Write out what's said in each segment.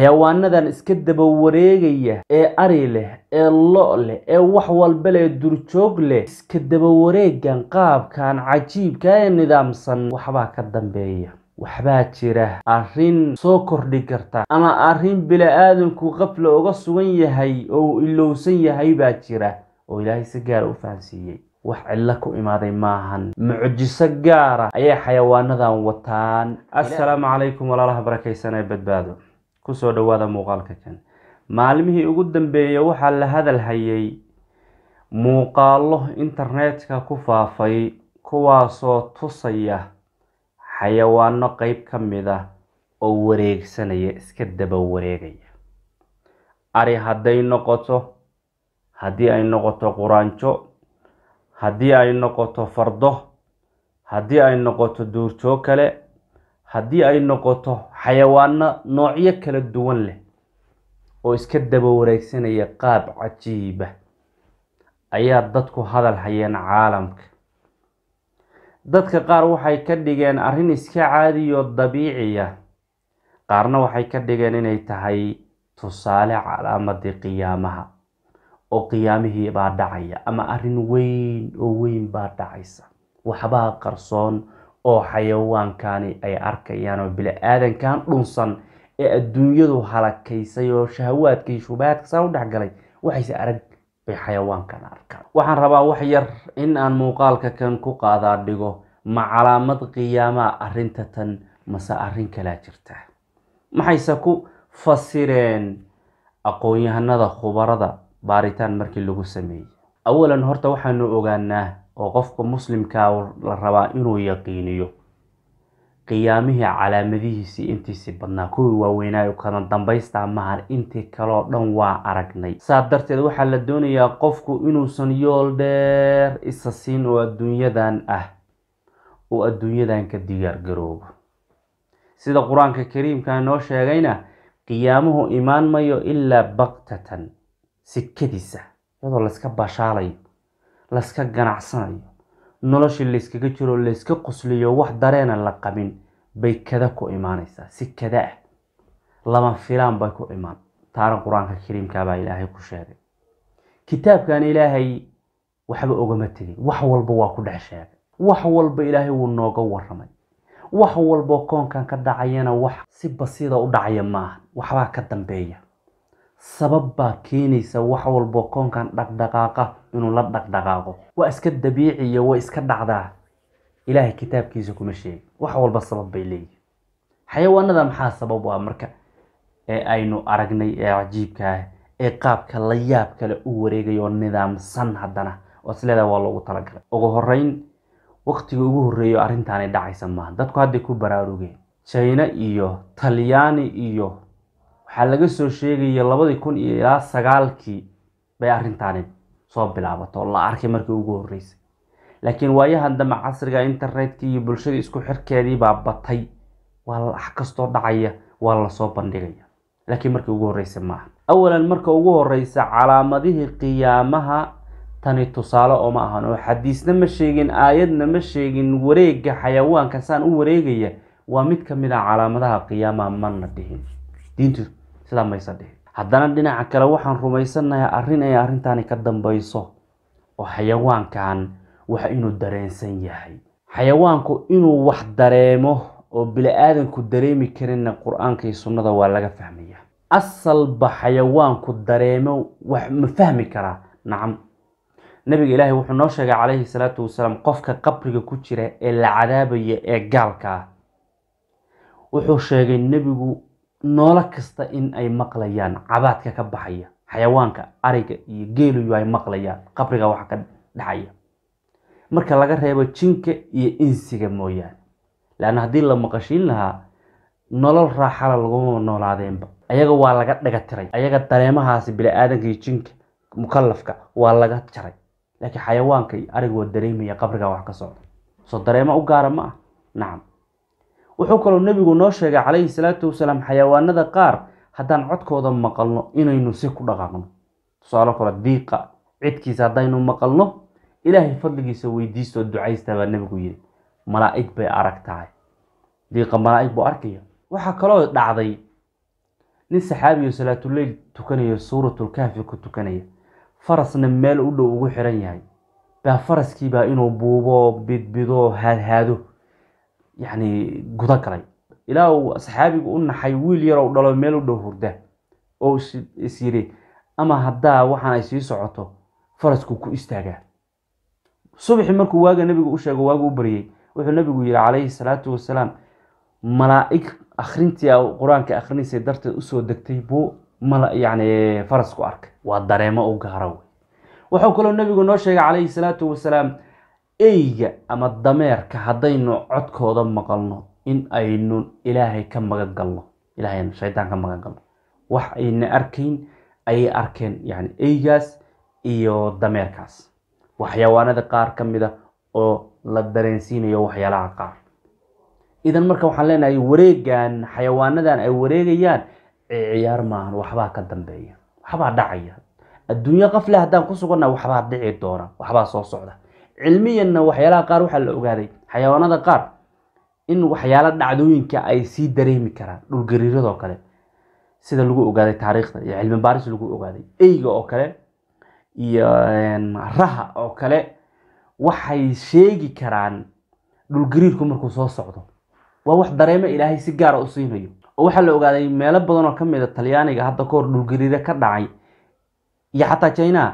xayawaanadan iska daba wareegaya ee ari leh ee lo leh ee wax walba leh durjoog leh iska daba wareegan qaabkan cajiibka ee nidaamsan waxbaa ka dambeeya waxbaa jira arrin soo kordhi karta ama arrin bili-aadanku qafla uga sugan yahay oo uu ilowsan yahay baa jira oo ilaahay si gaara ah u fahamsiiyey wax cillo ku imaaday maahan mucjiso gaara ayay xayawaanadan wataan assalaamu calaykum walaalaha barakaysan ee badbaado kusoo dhawaada muuqaalka kan maalmihii ugu dambeeyey waxaa la hadal hayay muuqaallo internetka ku faafay kuwaasoo tusaya xayawaano qeyb ka mid ah oo wareegsanaya iska daba wareegaya ari hadday noqoto haddii ay noqoto quraanjo haddii ay noqoto fardo haddii ay noqoto duurjoog kale haddii ay noqoto xayawaano noocyo kala duwan leh oo iska daba wareegsanaya qaab cajiiba ah, ayaa dadku hadal hayeen caalamka dadka qaar waxay ka dhigeen arrin iska caadiyo dabiiciya ah, qaarna waxay ka dhigeen inay tahay tusaale calaamadii qiyaamaha oo qiyaamihii baa dhacaya ama arrin weyn oo weyn baa dhacaysa waxbaa qarsoon oo xayawaankani ay arkayaan oo bili-aadankan dhunsan ee adduunyadu halakaysay oo shahawaadkii shubahaadka saa u dhex galay waxayse arag bay xayawaankan arkaan waxaan rabaa wax yar in aan muuqaalka kan ku qaadaa dhigo ma calaamad qiyaamaha arrinta tan mase arrin kalaa jirta maxayse ku fasireen aqoon-yahanada khubarada baaritaan markii lagu sameeyey awalan horta waxaanu ogaanaa oo qofka muslimkaa la rabaa inuu yaqiiniyo qiyaamihii calaamadihiisii intiisii badnaa kuwii waaweynaayo kana dambaystaa mahan intii kaloo dhan waa aragnay saa darteed waxaa la doonayaa qofku inuusan yool dheer isa siin oo adduunyadan ah uu adduunyadan ka diyaargaroobo sida qur-aanka kariimka noo sheegayna qiyaamuhu imaan mayo ilaa baktatan sikadiisa iyadoo layska bashaalayo layska ganacsanayo noloshii layskaga jiro layska qusliyo wax dareena la qabin bay kada ku imaanaysaa si kada ah lama filaan bay ku imaan taana qur-aanka kariimkaabaa ilaahay ku sheegay kitaabkan ilaahay waxba ogama tegin wax walba waa ku dhex sheegay wax walba ilaahay wuu nooga waramay wax walboo koonkan ka dhacayana wax si basiida u dhacaya maaha waxbaa ka dambeeya sabab baa keenaysa wax walbo koonkan dhaqdhaqaaqa inuu la dhaqdhaqaaqo waa iska dabiici waa iska dhacdaa ilaahay kitaabkiisa kuma sheegi wax walba sabab bay leeyihin xayawaanada maxaa sabab u marka ee aynu aragnay ee cajiibka ah ee qaabka la yaab kale u wareegayo nidaamsan haddana oo isleedaa waa loogu talagalay ugu horeyn waqtiga ugu horreeyo arrintaanay dhacaysa maaha dadku hadday ku baraarugeen china iyo talyaani iyo waxaa laga soo sheegaya labadii kun iyo ilaa sagaalkii bay arrintaani soo bilaabato la arkay markii ugu horreysay laakiin waayahan dambe casriga ah, internetkii iyo bulshadii isku xirkeedii baa batay waa wax kastoo dhacaya waa lasoo bandhigaya laakiin markii ugu horreysay maaha awalan marka ugu horreysa calaamadihii qiyaamaha tani tusaale oo ma ahan oo xadiisna ma sheegin aayadna ma sheegin wareega xayawaanka saan u wareegaya waa mid ka mid a ah calaamadaha qiyaamaha mana dhihin diintu sidaa dhihin haddana dhinaca kale waxaan rumaysannahay arrin inay arrintani ka dambayso oo xayawaankan wax inuu dareensan yahay xayawaanku inuu wax dareemo oo bili-aadanku dareemi karinna qur-aanka iyo sunnada waa laga fahmaya asalba xayawaanku dareemo wax ma fahmi karaa nacam nabiga ilaahay wuxuu noo sheegay calayhi salaatu wasalaam qofka qabriga ku jira ee la cadaabaya ee gaalka ah wuxuu sheegay nebigu noolo kasta in ay maqlayaan cabaadka ka baxaya xayawaanka ariga iyo geeluyu ay maqlayaan qabriga waxa ka dhaxaya marka laga reebo jinka iyo insiga mooyaane leanna haddii la maqashiin lahaa nolol raaxala laguma noolaadeenba ayaga waa laga dhaga tiray ayaga dareemahaasi bini-aadanka iyo jinka mukalafka waa laga jaray laakiin xayawaanka iyo ariga waa dareemaya qabriga wax ka socda soo dareemo u gaara ma ah nacam wuxuu kaloo nebigu noo sheegay calayhi salaatu wasalaam xayawaanada qaar haddaan codkooda maqalno inaynu si ku dhaqaaqno tusaale kale diiqa cidkiisa haddaynu maqalno ilaahay fadligiisa weydiistoo ducaysta baa nebigu yidhi malaa'ig bay arag tahay diiqa malaa'ig buu arkaya waxaa kaloo dhacday nin saxaabiyo salaatuleyl tukanayo suuratulkaafi ku tukanaya farasna meel u dhow ugu xiran yahay baa faraskiibaa inuu buuboo bidbidoo haadhaado yani guda galay ilaa uu saxaabigu u naxay wiil yar dhalo meel u dhow hurda oo is yidhi ama haddaa waxaan ay sii socoto farasku ku istaagaa subaxii markuu waaga nebigu u sheego waagu u baryey wuxuu nebigu yihi calayhi salaatu wasalaam malaa'ig akhrintii qur-aanka akhrinaysay darteed usoo degtay buu yani farasku arkay waa dareemo u gaaro wuxuu kaloo nebigu noo sheegay calayhi salaatu wasalaam eyga ama dameerka haddaynu codkooda maqalno in aynu ilaahay ka magan galno ilaahaynu shaydaan ka magan galno wax ayna arkayn ayay arkeen yacni eygaas iyo dameerkaas waxyawaanada qaar ka mid a ah oo la dareensiinayo waxyaalaha qaar idan marka waxaan leenahay wareegan xayawaanadan ay wareegayaan ciyaar maahan waxbaa ka dambeeya waxbaa dhacaya adduunyo qafle haddaan ku sugannaha waxbaa dhici doona waxbaa soo socda cilmiyanna waxyaalaha qaar waxaa la ogaaday xayawaanada qaar in waxyaala dhacdooyinka ay sii dareemi karaan dhulgariiradoo kale sida lagu ogaaday taariikhda iyo cilmi baaris lagu ogaaday eyga oo kale iyo raha oo kale waxay sheegi karaan dhulgariirku markuu soo socdo waa wax dareemo ilaahay si gaara ah u siinayo oo waxaa la ogaaday meelo badanoo ka mida talyaaniga hadda kahor hor dhulgariire ka dhacay iyo xataa jina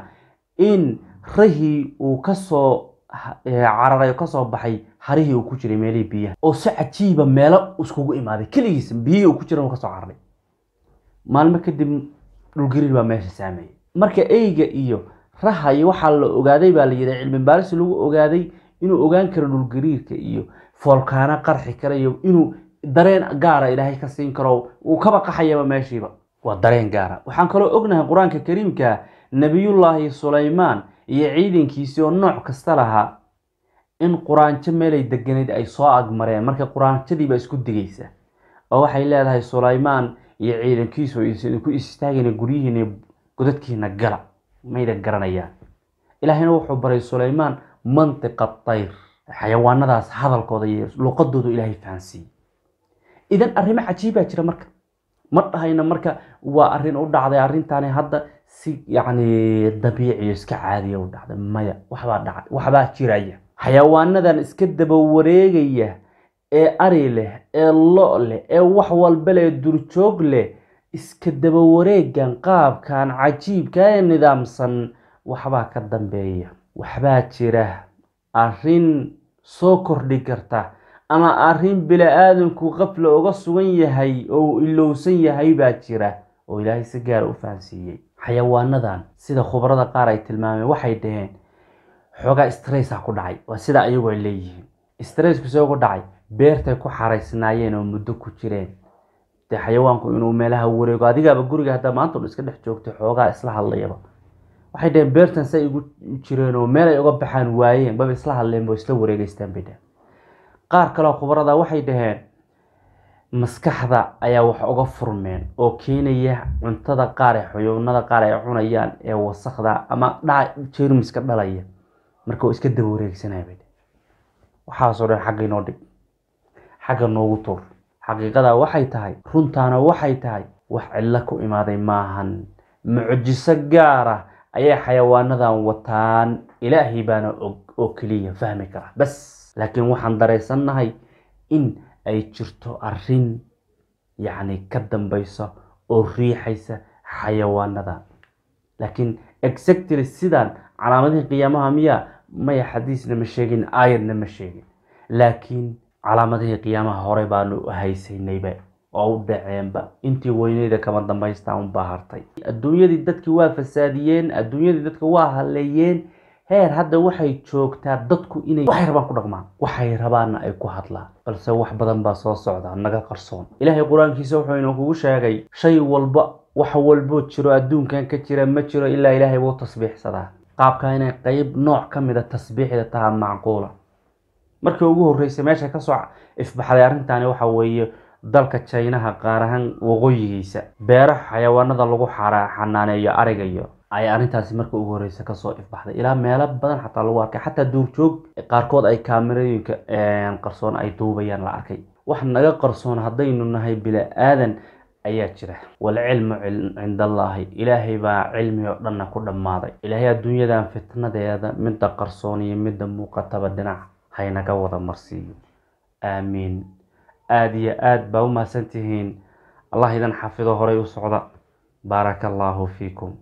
in rahii uu kasoo cararay ay kasoo baxay harihii uu ku jiray meelihii biyaha oo si cajiiba meelo iskugu imaaday keligiisa biyihii uu ku jiran kasoo cararay maalmo kadib dhulgariir baa meesha saameeyay marka eyga iyo raha iyo waxaa la ogaaday baa layidhaha cilmi baaris lagu ogaaday inuu ogaan karo dhulgariirka iyo foolkaana qarxi kara iyo inuu dareen gaara ilaahay ka siin karo uu kaba qaxayaba meeshiiba waa dareen gaara waxaan kaloo ognahay qur-aanka kariimka nabiyullaahi sulaymaan iyo ciidankiisii oo nooc kasta lahaa in quraanjo meelay deganayd ay soo agmareen marka quraanjadiiba isku digaysa oo waxay leedahay sulaymaan iyo ciidankiisu aysan istaagayna istaagina guryihiina godadkiina gala mayda garanayaan ilaahayna wuxuu baray sulaymaan mantiqa tayr xayawaanadaas hadalkooda iyo luqadoodu ilaahay fahansiiyey idan arrimo cajiibaa jira marka ma dhahayna marka waa arrin u dhacday arrintaani hadda si yani dabiiciyo iska caadiya u dhacday maya waxbaa dhaca waxbaa jiraya xayawaanadan iska daba wareegaya ee ari leh ee lo leh ee wax walba leh durjoog leh iska daba wareegan qaabkan cajiibka ee nidaamsan waxbaa ka dambeeya waxbaa jira arrin soo kordhi karta ama arrin bila-aadamku qafla uga sugan yahay oo uu ilowsan yahay baa jira oo ilaahay si gaara ah u fahansiiyey xayawaanadan sida khubarada qaar ay tilmaameen waxay dhaheen xoogaa stressa ah ku dhacay waa sidaa ayagu ay leeyihiin stressku see ugu dhacay beertay ku xaraysnaayeen oo muddo ku jireen dee xayawaanku inuu meelaha wareego adigaaba guriga haddaa maanta iska dhex joogtay xoogaa isla hadlayaba waxay dhaheen beertan say igu jireen oo meel ay uga baxaan waayeen baba isla hadleen oo isla wareegeystaan bay dhaheen qaar kaleo khubarada waxay dhaheen maskaxda ayaa wax uga furmeen oo keenaya cuntada qaar ee xuyuunada qaar ay cunayaan ee wasakda ama jermiska dhalaya marka iska dawareegsanaya waxaasoo dhan xagga inoo dhig xagga noogu tuur xaqiiqada waxay tahay runtaana waxay tahay wax cillo ku imaaday maahan mucjiso gaar ah ayay xayawaanadan wataan ilaahay baana og oo keliya fahmi kara bas laakiin waxaan daraysannahay in ay jirto arin yacni ka dambaysa oo riixaysa xayawaanada laakiin exactly sidaan calaamadihii qiyaamaha miya maya xadiisna ma sheegin aayadna ma sheegin laakiin calaamadihii qiyaamaha hore baanu haysaynayba oo u dhaceenba intii weyneyda kama dambaystaa unbaa hartay adduunyadii dadki waa fasaadiyeen adduunyadii dadka waa haleeyeen heer hadda waxay joogtaa dadku inay waxay rabaan ku dhaqmaan waxay rabaanna ay ku hadlaan balse wax badan baa soo socda naga qarsoon ilaahay qur-aankiisa wuxuu inookugu sheegay shay walba wax walboo jiro adduunkan ka jira ma jiro ilaa ilaahay buu tasbiixsadaa qaabkaa inay qeyb nooc ka mida tasbiixda taha macquula markii ugu horreysay meesha ka kasoo ifbaxday arrintaani waxa weeye dalka jaynaha qaar ahaan waqooyigiisa beeraha xayawaanada lagu xanaaneeyo ariga iyo ayaa arintaasi marka ugu horreysa kasoo ifbaxday ilaa meelo badan xataa lagu arkay xataa duurjoog qaarkood ay kaamerooyinka qarsoon ay duubayaan la arkay wax naga qarsoon haddaynu nahay bila-aadan ayaa jira walcilmu cindallaahi ilaahay baa cilmi oo dhanna ku dhammaaday ilaahay adduunyadan fitnadeeda midda qarsoon iyo midda muuqataba dhinac haynaga wada marsiiyo aamiin aada iyo aad baa u mahadsantihiin allah idan xafido horay u socda baaraka allaahu fiikum